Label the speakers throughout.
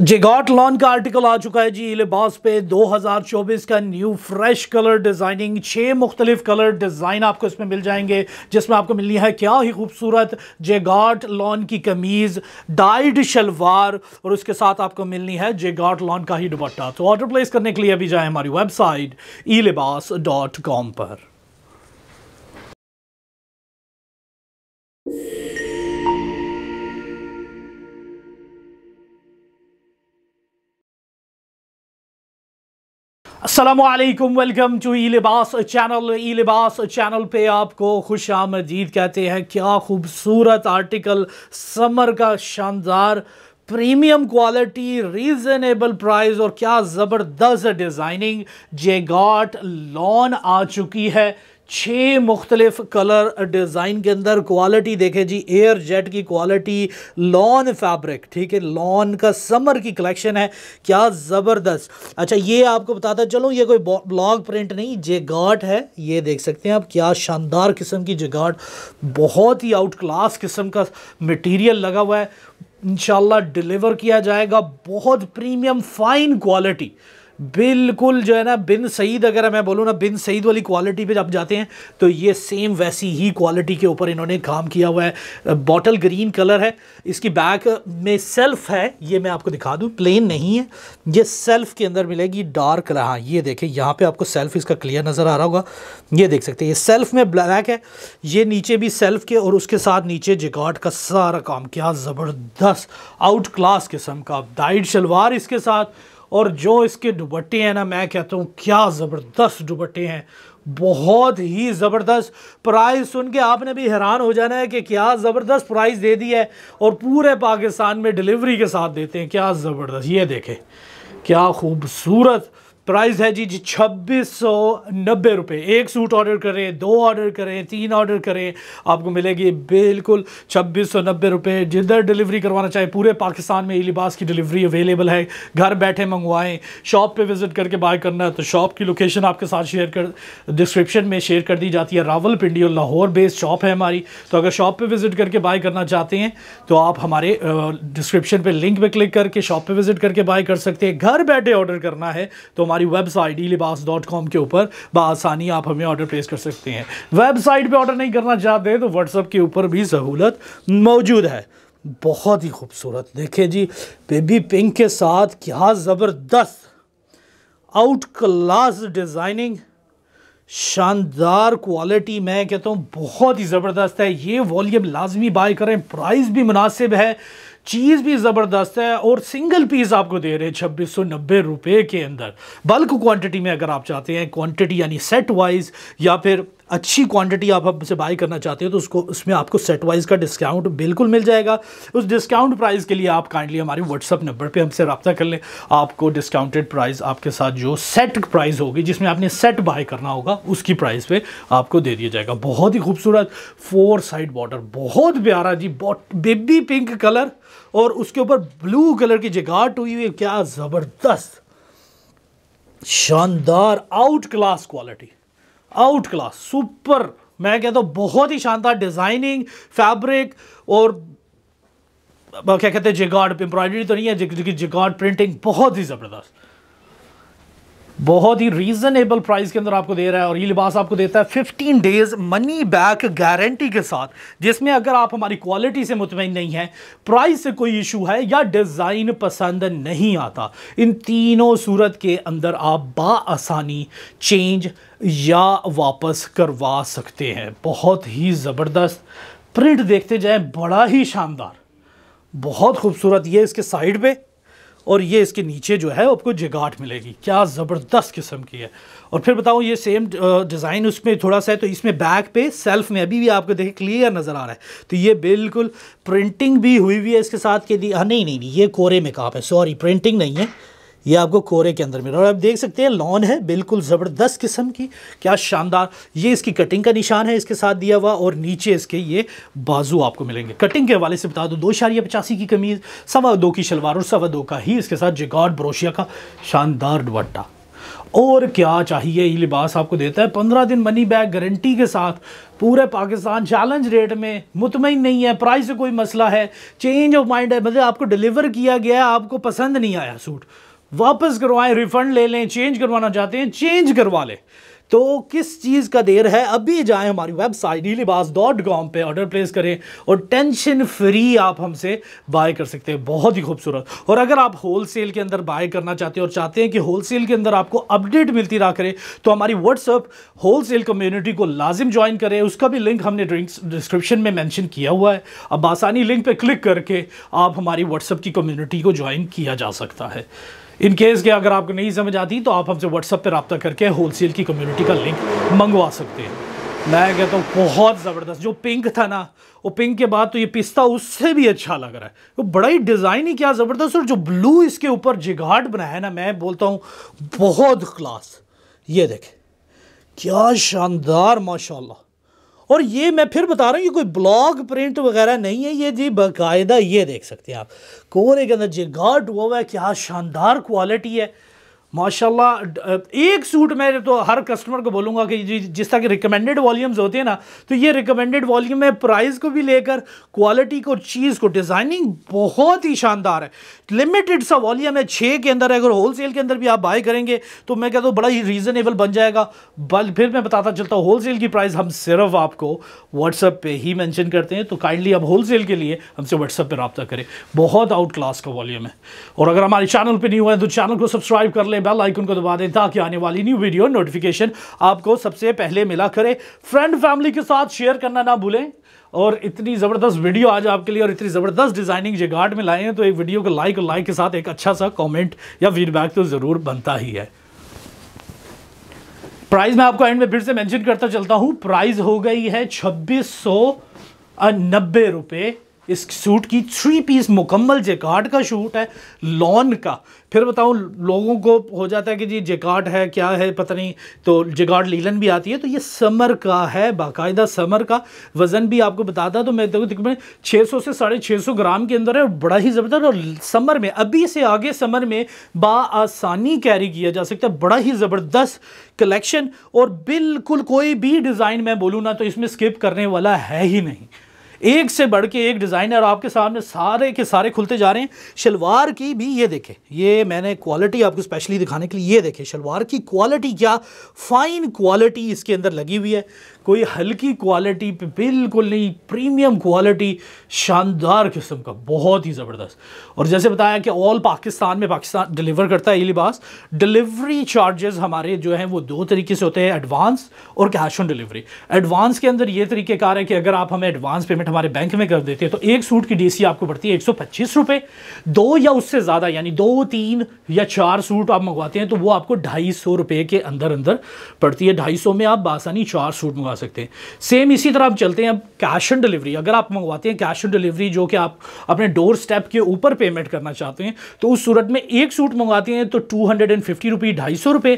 Speaker 1: जेगाट lawn का article आ चुका है जी लिबास पे 2024 का न्यू फ्रेश कलर डिज़ाइनिंग छः मुख्तलिफ कलर डिज़ाइन आपको इसमें मिल जाएंगे जिसमें आपको मिलनी है क्या ही खूबसूरत जेगाट लॉन की कमीज़ डाइड शलवार और उसके साथ आपको मिलनी है जेगाट लॉन का ही दुपट्टा तो ऑर्डर प्लेस करने के लिए अभी जाए हमारी website e Libas dot com पर असलम वेलकम टू ई लिबास चैनल ई लिबास चैनल पे आपको खुश आमदीद कहते हैं क्या खूबसूरत आर्टिकल समर का शानदार प्रीमियम क्वालिटी रीज़नेबल प्राइस और क्या ज़बरदस्त डिज़ाइनिंग जेगाट लॉन आ चुकी है छः मुख्तलिफ कलर डिज़ाइन के अंदर क्वालिटी देखें जी एयर जेट की क्वालिटी लॉन फैब्रिक ठीक है लॉन का समर की कलेक्शन है क्या ज़बरदस्त अच्छा ये आपको बताता चलो ये कोई ब्लॉग प्रिंट नहीं जेगाट है ये देख सकते हैं आप क्या शानदार किस्म की जेगाट बहुत ही आउट क्लास किस्म का मटीरियल लगा हुआ है इन डिलीवर किया जाएगा बहुत प्रीमियम फ़ाइन क्वालिटी बिल्कुल जो है ना बिन सईद अगर मैं बोलूँ ना बिन सईद वाली क्वालिटी पे आप जाते हैं तो ये सेम वैसी ही क्वालिटी के ऊपर इन्होंने काम किया हुआ है बॉटल ग्रीन कलर है इसकी बैक में सेल्फ है ये मैं आपको दिखा दूँ प्लेन नहीं है ये सेल्फ के अंदर मिलेगी डार्क कलर हाँ ये देखें यहाँ पर आपको सेल्फ इसका क्लियर नज़र आ रहा होगा ये देख सकते हैं ये सेल्फ में ब्लैक है ये नीचे भी सेल्फ के और उसके साथ नीचे जिकॉट का सारा काम किया ज़बरदस्त आउट क्लास किस्म का डाइट शलवार इसके साथ और जो इसके दुबट्टे हैं ना मैं कहता हूँ क्या ज़बरदस्त दुबट्टे हैं बहुत ही ज़बरदस्त प्राइस सुन के आपने भी हैरान हो जाना है कि क्या ज़बरदस्त प्राइस दे दी है और पूरे पाकिस्तान में डिलीवरी के साथ देते हैं क्या ज़बरदस्त ये देखें क्या खूबसूरत प्राइस है जी जी छब्बीस सौ नब्बे रुपये एक सूट ऑर्डर करें दो ऑर्डर करें तीन ऑर्डर करें आपको मिलेगी बिल्कुल छब्बीस सौ नब्बे रुपये जिधर डिलीवरी करवाना चाहे पूरे पाकिस्तान में ई लिबास की डिलीवरी अवेलेबल है घर बैठे मंगवाएं शॉप पे विज़िट करके बाय करना है तो शॉप की लोकेशन आपके साथ शेयर कर डिस्क्रिप्शन में शेयर कर दी जाती है रावल और लाहौर बेस्ड शॉप है हमारी तो अगर शॉप पर विज़िट करके बाय करना चाहते हैं तो आप हमारे डिस्क्रिप्शन पर लिंक पर क्लिक करके शॉप पर विज़िट करके बाय कर सकते हैं घर बैठे ऑर्डर करना है तो हमारी website e Libas dot com के ऊपर बसानी आप हमें ऑर्डर प्लेस कर सकते हैं वेबसाइट पर ऑर्डर नहीं करना चाहते तो व्हाट्सअप के ऊपर भी सहूलत मौजूद है बहुत ही खूबसूरत देखिए जी बेबी पिंक के साथ क्या ज़बरदस्त आउट क्लास डिज़ाइनिंग शानदार क्वालिटी मैं कहता हूँ बहुत ही ज़बरदस्त है ये वॉल्यूम लाजमी बाय करें प्राइस भी मुनासिब है चीज़ भी ज़बरदस्त है और सिंगल पीस आपको दे रहे हैं छब्बीस सौ नब्बे रुपये के अंदर बल्क क्वांटिटी में अगर आप चाहते हैं क्वांटिटी यानी सेट वाइज या फिर अच्छी क्वांटिटी आप हमसे बाई करना चाहते हैं तो उसको उसमें आपको सेट वाइज का डिस्काउंट बिल्कुल मिल जाएगा उस डिस्काउंट प्राइस के लिए आप काइंडली हमारे व्हाट्सअप नंबर पे हमसे रब्ता कर लें आपको डिस्काउंटेड प्राइस आपके साथ जो सेट प्राइस होगी जिसमें आपने सेट बाय करना होगा उसकी प्राइस पे आपको दे दिया जाएगा बहुत ही खूबसूरत फोर साइड बॉर्डर बहुत प्यारा जी बेबी पिंक कलर और उसके ऊपर ब्लू कलर की जगाट हुई हुई क्या ज़बरदस्त शानदार out class quality out class super मैं कहता हूँ बहुत ही शानदार डिज़ाइनिंग फैब्रिक और क्या कहते हैं जिगार्ड एम्ब्रॉयडरी तो नहीं है जिगार्ड प्रिंटिंग बहुत ही ज़बरदस्त बहुत ही रीज़नेबल प्राइस के अंदर आपको दे रहा है और ये लिबास आपको देता है 15 डेज़ मनी बैक गारंटी के साथ जिसमें अगर आप हमारी क्वालिटी से मुतमिन नहीं हैं प्राइस से कोई इशू है या डिज़ाइन पसंद नहीं आता इन तीनों सूरत के अंदर आप बासानी चेंज या वापस करवा सकते हैं बहुत ही ज़बरदस्त प्रिंट देखते जाए बड़ा ही शानदार बहुत खूबसूरत ये इसके साइड पर और ये इसके नीचे जो है आपको जिगाट मिलेगी क्या ज़बरदस्त किस्म की है और फिर बताऊँ ये सेम डिज़ाइन uh, उसमें थोड़ा सा है तो इसमें बैक पे सेल्फ में अभी भी आपको देखे क्लियर नज़र आ रहा है तो ये बिल्कुल प्रिंटिंग भी हुई हुई है इसके साथ के दी हाँ नहीं नहीं नहीं ये कोरे में काप है सॉरी प्रिंटिंग नहीं है ये आपको कोरे के अंदर मिल रहा है और आप देख सकते हैं लॉन है बिल्कुल ज़बरदस्त किस्म की क्या शानदार ये इसकी कटिंग का निशान है इसके साथ दिया हुआ और नीचे इसके ये बाजू आपको मिलेंगे कटिंग के हवाले से बता दो दो शारिया पचासी की कमीज़ सवा दो की शलवार और सवा दो का ही इसके साथ जिगार्ड ब्रोशिया का शानदार दुपट्टा और क्या चाहिए ये लिबास आपको देता है पंद्रह दिन मनी बैग गारंटी के साथ पूरे पाकिस्तान चैलेंज रेट में मुतमिन नहीं है प्राइस से कोई मसला है चेंज ऑफ माइंड है मतलब आपको डिलीवर किया गया है आपको पसंद नहीं आया सूट वापस करवाएं रिफंड ले लें चेंज करवाना चाहते हैं चेंज करवा लें तो किस चीज़ का देर है अभी जाएं हमारी website e Libas dot com पर ऑर्डर प्लेस करें और टेंशन फ्री आप हमसे बाय कर सकते हैं बहुत ही खूबसूरत और अगर आप होल सेल के अंदर बाय करना चाहते हैं और चाहते हैं कि होल सेल के अंदर आपको अपडेट मिलती रहा करें तो हमारी व्हाट्सअप होल सेल कम्यूनिटी को लाजिम ज्वाइन करें उसका भी लिंक हमने ड्रिंक डिस्क्रिप्शन में मैंशन किया हुआ है अब आसानी लिंक पर क्लिक करके आप हमारी व्हाट्सअप की कम्यूनिटी को ज्वाइन किया जा सकता है इन केस के अगर आपको नहीं समझ आती तो आप हमसे व्हाट्सअप पर रबता करके होलसेल की कम्युनिटी का लिंक मंगवा सकते हैं मैं कहता हूँ बहुत ज़बरदस्त जो पिंक था ना वो पिंक के बाद तो ये पिस्ता उससे भी अच्छा लग रहा है वो तो बड़ा ही डिज़ाइन ही क्या ज़बरदस्त और जो ब्लू इसके ऊपर जिगाट बनाया है ना मैं बोलता हूँ बहुत क्लास ये देखें क्या शानदार माशाल्लाह और ये मैं फिर बता रहा हूँ ये कोई ब्लॉग प्रिंट वगैरह नहीं है ये जी बाकायदा ये देख सकते हैं आप कोहरे के अंदर जी गार्ड हुआ हुआ है क्या शानदार क्वालिटी है माशाल्लाह एक सूट मैं तो हर कस्टमर को बोलूँगा कि जिस तरह के रिकमेंडेड वॉल्यूम्स होते हैं ना तो ये रिकमेंडेड वॉल्यूम में प्राइस को भी लेकर क्वालिटी को चीज़ को डिज़ाइनिंग बहुत ही शानदार है लिमिटेड सा वॉल्यूम है छः के अंदर अगर होलसेल के अंदर भी आप बाय करेंगे तो मैं कहता हूँ बड़ा ही रीज़नेबल बन जाएगा बल फिर मैं बताता चलता हूँ होलसेल की प्राइस हम सिर्फ आपको व्हाट्सअप पर ही मैंशन करते हैं तो काइंडली आप सेल के लिए हमसे व्हाट्सअप पर रबता करें बहुत आउट क्लास का वॉल्यूम है और अगर हमारे चैनल पर नहीं हुआ है तो चैनल को सब्सक्राइब कर लें लें बेल आइकन को दबा दें ताकि आने वाली न्यू वीडियो नोटिफिकेशन आपको सबसे पहले मिला करे फ्रेंड फैमिली के साथ शेयर करना ना भूलें और इतनी ज़बरदस्त वीडियो आज आपके लिए और इतनी ज़बरदस्त डिज़ाइनिंग जगाट में लाए हैं तो एक वीडियो को लाइक और लाइक के साथ एक अच्छा सा कॉमेंट या फीडबैक तो ज़रूर बनता ही है प्राइस मैं आपको एंड में फिर से मेंशन करता चलता हूं प्राइस हो गई है छब्बीस सौ नब्बे रुपये इस सूट की थ्री पीस मुकम्मल जेकार्ड का शूट है लॉन का फिर बताऊँ लोगों को हो जाता है कि जी जेकार्ड है क्या है पता नहीं तो जेकार्ड लीलन भी आती है तो ये समर का है बाकायदा समर का वज़न भी आपको बताता तो मैं देखो तकरीबन छः सौ से साढ़े छः सौ ग्राम के अंदर है और बड़ा ही ज़बरदस्त और समर में अभी से आगे समर में बासानी कैरी किया जा सकता है बड़ा ही ज़बरदस्त कलेक्शन और बिल्कुल कोई भी डिज़ाइन मैं बोलूँ ना तो इसमें स्किप करने वाला है ही नहीं एक से बढ़ के एक डिज़ाइनर आपके सामने सारे के सारे खुलते जा रहे हैं शलवार की भी ये देखें ये मैंने क्वालिटी आपको स्पेशली दिखाने के लिए ये देखें शलवार की क्वालिटी क्या फ़ाइन क्वालिटी इसके अंदर लगी हुई है कोई हल्की क्वालिटी पे बिल्कुल नहीं प्रीमियम क्वालिटी शानदार किस्म का बहुत ही ज़बरदस्त और जैसे बताया कि ऑल पाकिस्तान में पाकिस्तान डिलीवर करता है ये लिबास डिलीवरी चार्जेस हमारे जो हैं वो दो तरीके से होते हैं एडवांस और कैश ऑन डिलीवरी एडवांस के अंदर ये कार है कि अगर आप हमें एडवांस पेमेंट पेमेंट हमारे बैंक में कर देते हैं तो एक सूट की डीसी आपको पड़ती है एक सौ पच्चीस रुपये दो या उससे ज़्यादा यानी दो तीन या चार सूट आप मंगवाते हैं तो वो आपको ढाई सौ रुपये के अंदर अंदर पड़ती है ढाई सौ में आप बासानी चार सूट मंगवा सकते हैं सेम इसी तरह आप चलते हैं अब कैश ऑन डिलीवरी अगर आप मंगवाते हैं कैश ऑन डिलीवरी जो कि आप अपने डोर स्टेप के ऊपर पेमेंट करना चाहते हैं तो उस सूरत में एक सूट मंगवाते हैं तो टू हंड्रेड एंड फिफ्टी रुपये ढाई सौ रुपये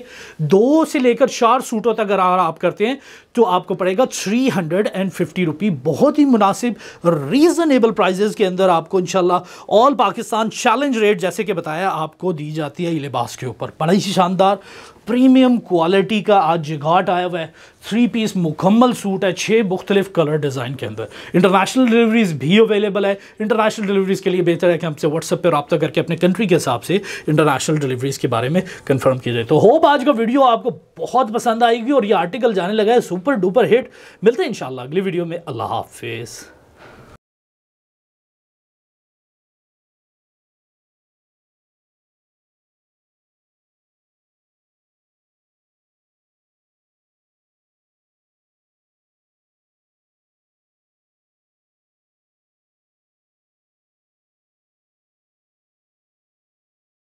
Speaker 1: दो से लेकर चार सूटों तक अगर आप करते हैं तो आपको पड़ेगा three hundred and fifty rupee बहुत ही मुनासिब मुनासिब रीज़नेबल प्राइजेज़ के अंदर आपको इनशाला ऑल पाकिस्तान चैलेंज रेट जैसे कि बताया आपको दी जाती है लिबास के ऊपर बड़ा ही शानदार प्रीमियम क्वालिटी का आज जिगाट आया हुआ है थ्री पीस मुकम्मल सूट है छः मुख्तलिफ कलर डिज़ाइन के अंदर इंटरनेशनल डिलीवरीज भी अवेलेबल है इंटरनेशनल डिलीवरीज़ के लिए बेहतर है कि हमसे व्हाट्सअप पर रबा करके अपने कंट्री के हिसाब से इंटरनेशनल डिलीवरीज़ के बारे में कन्फर्म किया जाए तो होप आज का वीडियो आपको बहुत पसंद आएगी और ये आर्टिकल जाने लगा है सुपर डुपर हिट मिलते हैं इन अगली वीडियो में अल्लाह हाफिज़